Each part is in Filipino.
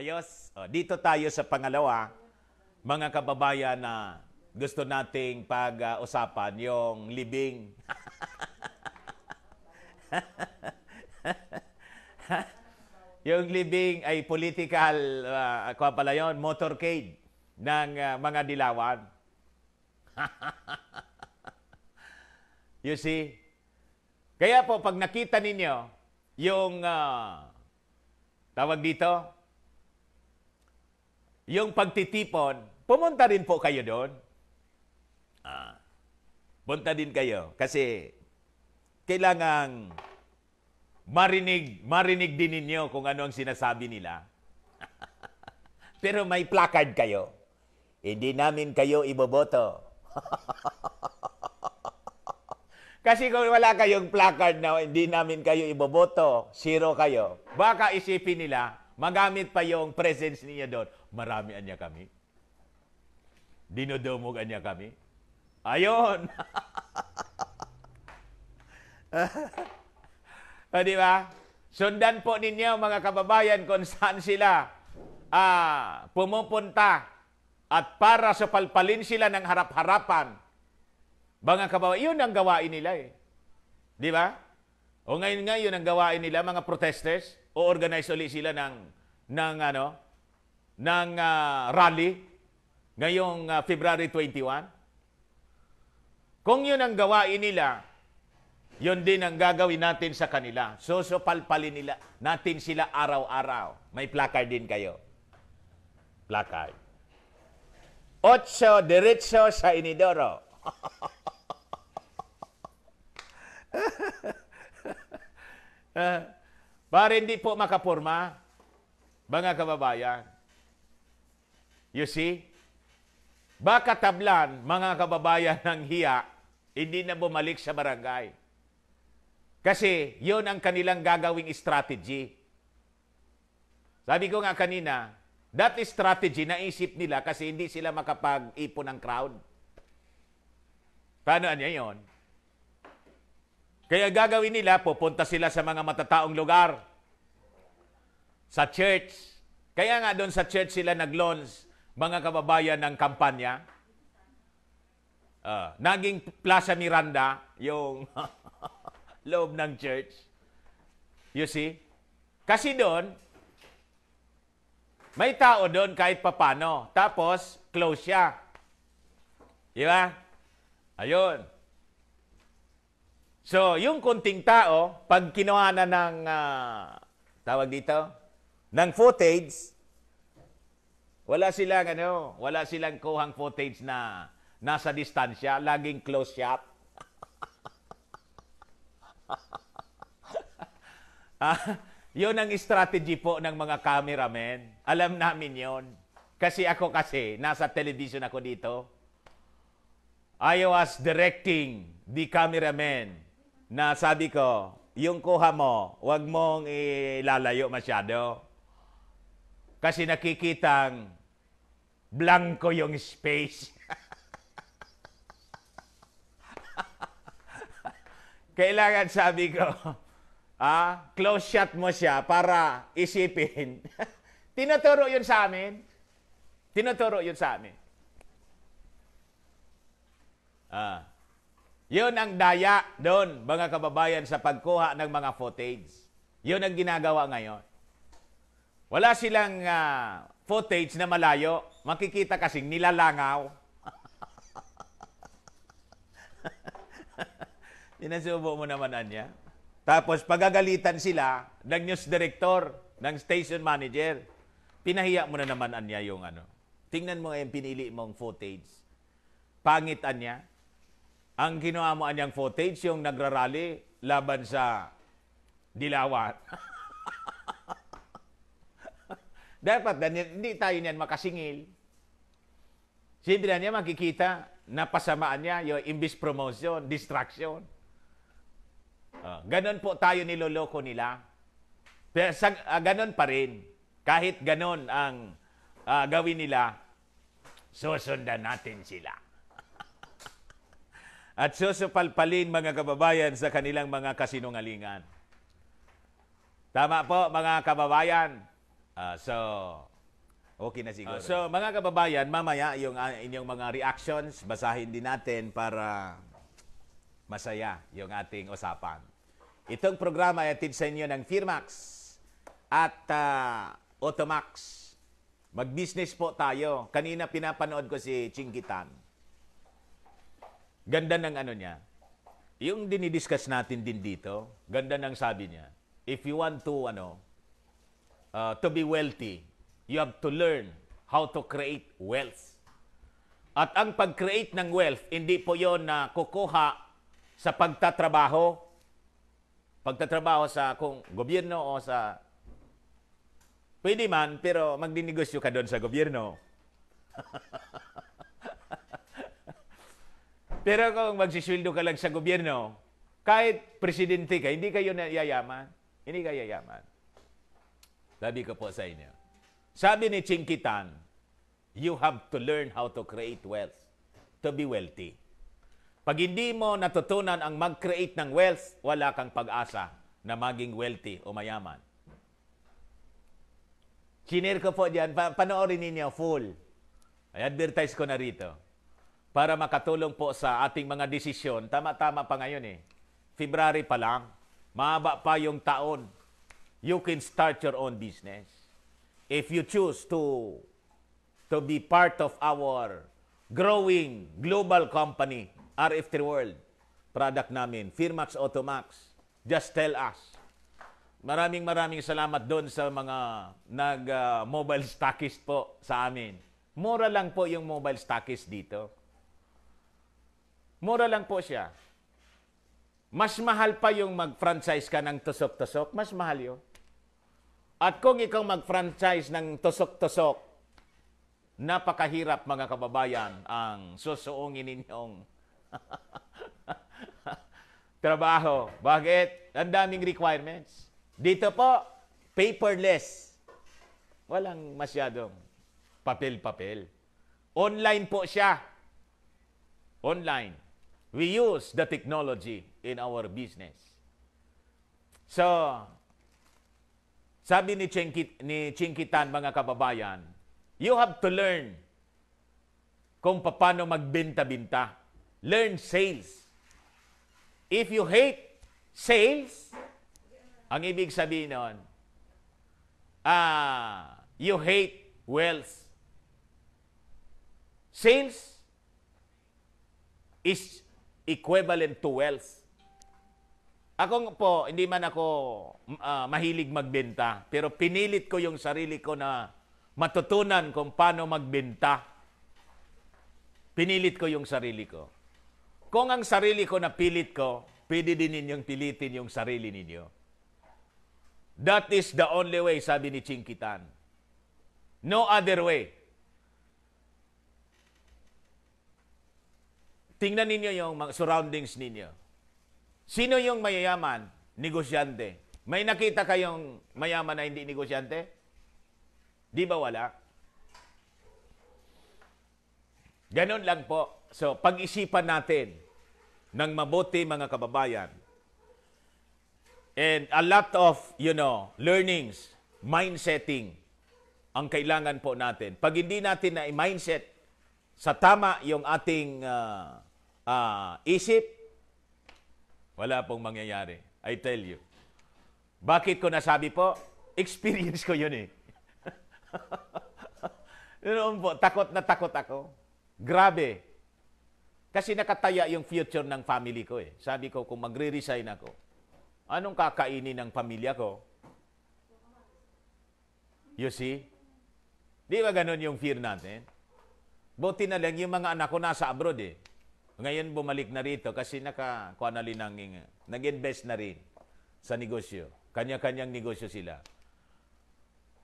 Ayos. O, oh, dito tayo sa pangalawa, mga kababayan na gusto nating pag-usapan yung libing. yung libing ay political, uh, ah, kwa pala yun, motorcade ng uh, mga dilawan. you see? Kaya po, pag nakita ninyo yung uh, tawag dito, yung pagtitipon, pumunta rin po kayo doon. Ah, punta din kayo kasi kailangang marinig, marinig din ninyo kung ano ang sinasabi nila. Pero may placard kayo. Hindi namin kayo iboboto. Kasi kung wala kayong placard na hindi namin kayo iboboto, zero kayo. Baka isipin nila, magamit pa yung presence niya doon marami anya kami. Dinodomogan niya kami. Ayon! o, di ba? Sundan po ninyo mga kababayan kung saan sila ah, pumupunta at para sa palpalin sila ng harap-harapan. Mga kababayan, yun ang gawain nila eh. Di ba? O ngayon nga, ang gawain nila, mga protesters. O organize ulit sila ng, ng ano, ng uh, rally ngayong uh, February 21? Kung yun ang gawain nila, yun din ang gagawin natin sa kanila. Sosopalpalin nila natin sila araw-araw. May placard din kayo. Placard. Ocho derecho sa inidoro. Eh, para hindi po makaporma, mga kababayan, You see? Baka tablan, mga kababayan ng hiya, hindi na bumalik sa barangay. Kasi yon ang kanilang gagawing strategy. Sabi ko nga kanina, that strategy naisip nila kasi hindi sila makapag-ipon ng crowd. Paano niya yon? Kaya gagawin nila, pupunta sila sa mga matataong lugar. Sa church. Kaya nga doon sa church sila nag-launch mga kababayan ng kampanya. Uh, naging Plaza Miranda yung loob ng church. You see? Kasi doon, may tao doon kahit papano. Tapos, close siya. Di ba? Ayun. So, yung kunting tao, pag kinuhanan ng, uh, tawag dito, ng footage, wala silang ano, wala silang kuhang footage na nasa distansya, laging close shot. ah, yun ang strategy po ng mga cameramen. Alam namin yon. Kasi ako kasi, nasa television ako dito. I was directing the cameraman na sabi ko, yung kuha mo, huwag mong ilalayo masyado. Kasi nakikitang blanco yung space. Kailangan sabi ko, ah, close shot mo siya para isipin. Tinuturo yun sa amin. Tinuturo yun sa amin. Ah, yun ang daya doon, mga kababayan, sa pagkuha ng mga footage. Yun ang ginagawa ngayon. Wala silang uh, footage na malayo. Makikita kasing nilalangaw. Dinasubo mo naman anya. Tapos pagagalitan sila ng news director, ng station manager. Pinahiya mo na naman anya yung ano. Tingnan mo yung pinili mong footage. Pangit anya. Ang ginawa mo anyang footage, yung nagrarally laban sa dilawan. Dapat dan, hindi tayo niyan makasingil. Siyempre na niya makikita na pasamaan niya yung imbis promotion, distraction. Uh, ah, ganon po tayo niloloko nila. Pero sa, uh, ganon pa rin. Kahit ganon ang uh, gawin nila, susundan natin sila. At susupalpalin mga kababayan sa kanilang mga kasinungalingan. Tama po mga kababayan, Uh, so, okay na siguro. Uh, so, mga kababayan, mamaya yung uh, inyong mga reactions, basahin din natin para masaya yung ating usapan. Itong programa ay atid sa inyo ng Firmax at uh, Automax. Mag-business po tayo. Kanina pinapanood ko si Chingitan. Ganda ng ano niya. Yung dinidiscuss natin din dito, ganda ng sabi niya. If you want to, ano, uh, to be wealthy, you have to learn how to create wealth. At ang pag-create ng wealth, hindi po yon na kukuha sa pagtatrabaho, pagtatrabaho sa kung gobyerno o sa... Pwede man, pero magdinegosyo ka doon sa gobyerno. pero kung magsisweldo ka lang sa gobyerno, kahit presidente ka, hindi kayo yayaman. Hindi ka yayaman. Sabi ko po sa inyo. Sabi ni Chinkitan, you have to learn how to create wealth, to be wealthy. Pag hindi mo natutunan ang mag-create ng wealth, wala kang pag-asa na maging wealthy o mayaman. Chinir ko po dyan, pa- panoorin ninyo, full. Ay advertise ko na rito. Para makatulong po sa ating mga desisyon, tama-tama pa ngayon eh. February pa lang, mahaba pa yung taon you can start your own business. If you choose to to be part of our growing global company, RF3 World, product namin, Firmax Automax, just tell us. Maraming maraming salamat doon sa mga nag-mobile uh, stockist po sa amin. Mura lang po yung mobile stockist dito. Mura lang po siya. Mas mahal pa yung mag-franchise ka ng tusok-tusok, mas mahal yun. At kung ikaw mag-franchise ng tusok-tusok, napakahirap mga kababayan ang susuungin ninyong trabaho. Bakit? Ang daming requirements. Dito po, paperless. Walang masyadong papel-papel. Online po siya. Online. We use the technology in our business. So, sabi ni Chinkit, ni Chinkitan mga kababayan, you have to learn kung paano magbenta-binta. Learn sales. If you hate sales, ang ibig sabihin noon, ah, you hate wealth. Sales is equivalent to wealth. Ako po, hindi man ako uh, mahilig magbenta, pero pinilit ko yung sarili ko na matutunan kung paano magbenta. Pinilit ko yung sarili ko. Kung ang sarili ko na pilit ko, pwede din ninyong pilitin yung sarili ninyo. That is the only way, sabi ni Chinkitan. No other way. Tingnan ninyo yung surroundings ninyo. Sino yung mayayaman? Negosyante. May nakita kayong mayaman na hindi negosyante? Di ba wala? Ganon lang po. So, pag-isipan natin ng mabuti mga kababayan. And a lot of, you know, learnings, mindsetting ang kailangan po natin. Pag hindi natin na i mindset sa tama yung ating uh, uh, isip, wala pong mangyayari. I tell you. Bakit ko nasabi po? Experience ko yun eh. Noon po, takot na takot ako. Grabe. Kasi nakataya yung future ng family ko eh. Sabi ko, kung magre-resign ako, anong kakainin ng pamilya ko? You see? Di ba ganun yung fear natin? Buti na lang yung mga anak ko nasa abroad eh. Ngayon bumalik na rito kasi naka na rin nag-invest na rin sa negosyo. Kanya-kanyang negosyo sila.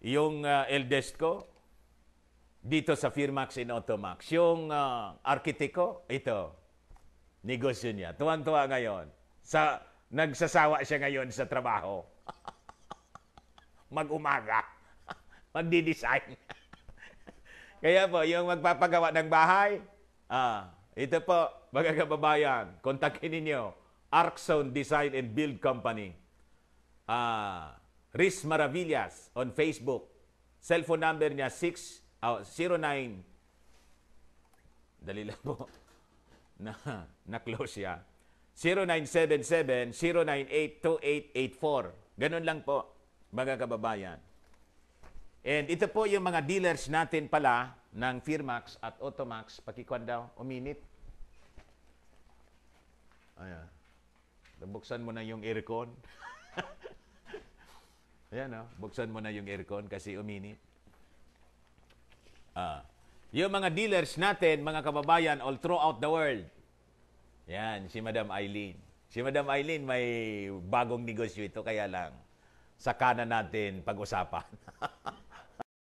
Yung uh, eldest ko, dito sa Firmax in Automax. Yung uh, ah, architect ko, ito, negosyo niya. Tuwan-tuwa ngayon. Sa, nagsasawa siya ngayon sa trabaho. Mag-umaga. Magdi-design. Kaya po, yung magpapagawa ng bahay, ah, ito po, mga kababayan, kontakin ninyo Arcson Design and Build Company. Uh, ah, Riz Maravillas on Facebook. Cellphone number niya 6, oh, 09. Dali lang po. Na, na-close siya. 0977 098 Ganun lang po, mga kababayan. And ito po yung mga dealers natin pala ng Firmax at Automax. Pakikuan daw, uminit. Ayan. Buksan mo na yung aircon. Ayan, no? Oh. buksan mo na yung aircon kasi uminit. Ah. Yung mga dealers natin, mga kababayan, all throughout the world. Yan, si Madam Eileen. Si Madam Eileen, may bagong negosyo ito, kaya lang, sakana natin pag-usapan.